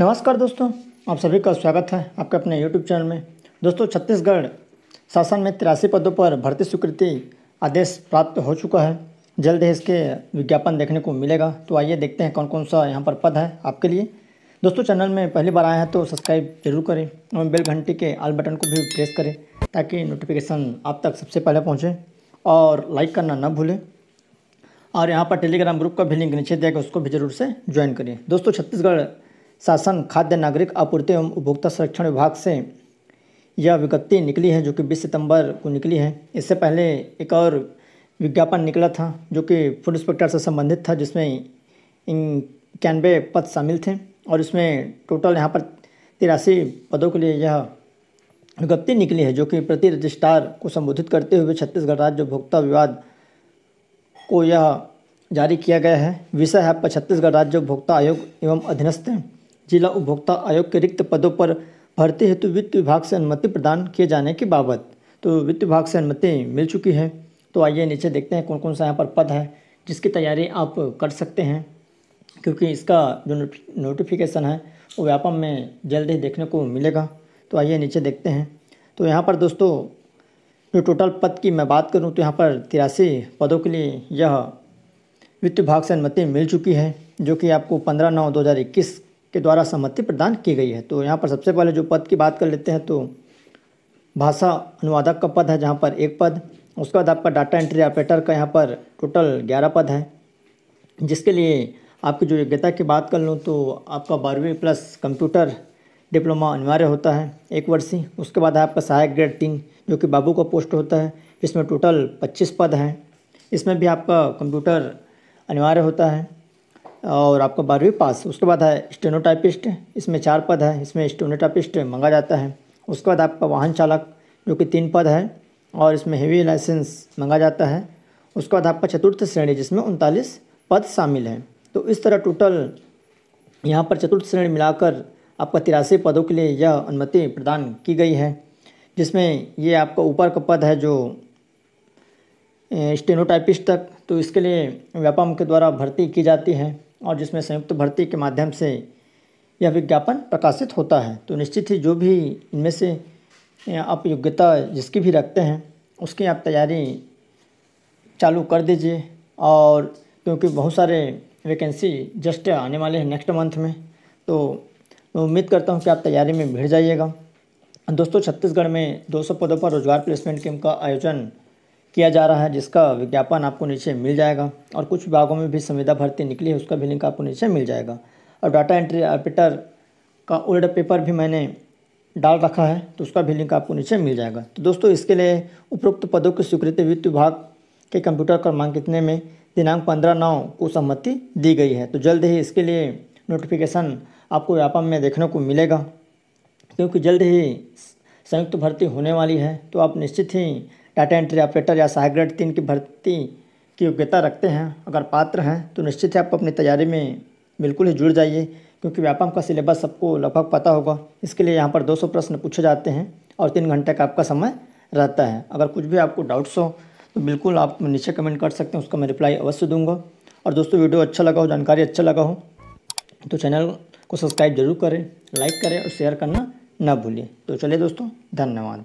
नमस्कार दोस्तों आप सभी का स्वागत है आपके अपने यूट्यूब चैनल में दोस्तों छत्तीसगढ़ शासन में तिरासी पदों पर भर्ती स्वीकृति आदेश प्राप्त हो चुका है जल्द ही इसके विज्ञापन देखने को मिलेगा तो आइए देखते हैं कौन कौन सा यहाँ पर पद है आपके लिए दोस्तों चैनल में पहली बार आए हैं तो सब्सक्राइब जरूर करें और बेल घंटी के आल बटन को भी प्रेस करें ताकि नोटिफिकेशन आप तक सबसे पहले पहुँचे और लाइक करना न भूलें और यहाँ पर टेलीग्राम ग्रुप का भी लिंक नीचे देगा उसको भी जरूर से ज्वाइन करिए दोस्तों छत्तीसगढ़ शासन खाद्य नागरिक आपूर्ति एवं उपभोक्ता संरक्षण विभाग से यह विज्ञप्ति निकली है जो कि बीस सितंबर को निकली है इससे पहले एक और विज्ञापन निकला था जो कि फूड इंस्पेक्टर से संबंधित था जिसमें इक्यानवे पद शामिल थे और इसमें टोटल यहाँ पर तिरासी पदों के लिए यह विज्ञप्ति निकली है जो कि प्रति रजिस्ट्रार को संबोधित करते हुए छत्तीसगढ़ राज्य उपभोक्ता विवाद को यह जारी किया गया है विषय है छत्तीसगढ़ राज्य उपभोक्ता आयोग एवं अधीनस्थ जिला उपभोक्ता आयोग के रिक्त पदों पर भर्ती हेतु वित्त विभाग से अनुमति प्रदान किए जाने के बाबत तो वित्त विभाग से अनुमति मिल चुकी है तो आइए नीचे देखते हैं कौन कौन सा यहाँ पर पद है जिसकी तैयारी आप कर सकते हैं क्योंकि इसका जो नोटिफिकेशन है वो व्यापम में जल्द ही देखने को मिलेगा तो आइए नीचे देखते हैं तो यहाँ पर दोस्तों जो टोटल पद की मैं बात करूँ तो यहाँ पर तिरासी पदों के लिए यह वित्त विभाग से अनुमति मिल चुकी है जो कि आपको पंद्रह नौ दो हज़ार इक्कीस के द्वारा सहमति प्रदान की गई है तो यहाँ पर सबसे पहले जो पद की बात कर लेते हैं तो भाषा अनुवादक का पद है जहाँ पर एक पद उसके बाद आपका डाटा एंट्री ऑपरेटर का यहाँ पर टोटल ग्यारह पद है जिसके लिए आपकी जो योग्यता की बात कर लूँ तो आपका बारहवीं प्लस कंप्यूटर डिप्लोमा अनिवार्य होता है एक वर्षीय उसके बाद है आपका सहायक ग्रेड तीन जो कि बाबू का पोस्ट होता है इसमें टोटल पच्चीस पद हैं इसमें भी आपका कंप्यूटर अनिवार्य होता है और आपका बारहवीं पास उसके बाद है स्टेनोटाइपिस्ट इसमें चार पद है इसमें स्टेनोटाइपिस्ट मंगा जाता है उसके बाद आपका वाहन चालक जो कि तीन पद है और इसमें हेवी लाइसेंस मंगा जाता है उसके बाद आपका चतुर्थ श्रेणी जिसमें उनतालीस पद शामिल हैं तो इस तरह टोटल यहाँ पर चतुर्थ श्रेणी मिलाकर आपका तिरासी पदों के लिए यह अनुमति प्रदान की गई है जिसमें ये आपका ऊपर का पद है जो स्टेनोटाइपिस्ट तक तो इसके लिए व्यापम के द्वारा भर्ती की जाती है और जिसमें संयुक्त भर्ती के माध्यम से यह विज्ञापन प्रकाशित होता है तो निश्चित ही जो भी इनमें से आप योग्यता जिसकी भी रखते हैं उसकी आप तैयारी चालू कर दीजिए और क्योंकि बहुत सारे वैकेंसी जस्ट आने वाले हैं नेक्स्ट मंथ में तो उम्मीद करता हूँ कि आप तैयारी में भिड़ जाइएगा दोस्तों छत्तीसगढ़ में 200 पदों पर रोजगार प्लेसमेंट कैंप का आयोजन किया जा रहा है जिसका विज्ञापन आपको नीचे मिल जाएगा और कुछ विभागों में भी संविदा भर्ती निकली है उसका भी लिंक आपको नीचे मिल जाएगा और डाटा एंट्री ऑपरेटर का ओल्ड पेपर भी मैंने डाल रखा है तो उसका भी लिंक आपको नीचे मिल जाएगा तो दोस्तों इसके लिए उपरोक्त पदों की स्वीकृति वित्त विभाग के कंप्यूटर क्रमांक कितने में दिनांक पंद्रह नौ को सहमति दी गई है तो जल्द ही इसके लिए नोटिफिकेशन आपको व्यापम में देखने को मिलेगा क्योंकि जल्द ही संयुक्त भर्ती होने वाली है तो आप निश्चित ही डाटा एंट्री ऑपरेटर या सहायक ग्रेड तीन की भर्ती की योग्यता रखते हैं अगर पात्र हैं तो निश्चित ही आप अपनी तैयारी में बिल्कुल ही जुड़ जाइए क्योंकि व्यापम का सिलेबस सबको लगभग पता होगा इसके लिए यहाँ पर 200 प्रश्न पूछे जाते हैं और तीन घंटे का आपका समय रहता है अगर कुछ भी आपको डाउट्स हो तो बिल्कुल आप नीचे कमेंट कर सकते हैं उसका मैं रिप्लाई अवश्य दूंगा और दोस्तों वीडियो अच्छा लगा हो जानकारी अच्छा लगा हो तो चैनल को सब्सक्राइब जरूर करें लाइक करें और शेयर करना ना भूलें तो चलिए दोस्तों धन्यवाद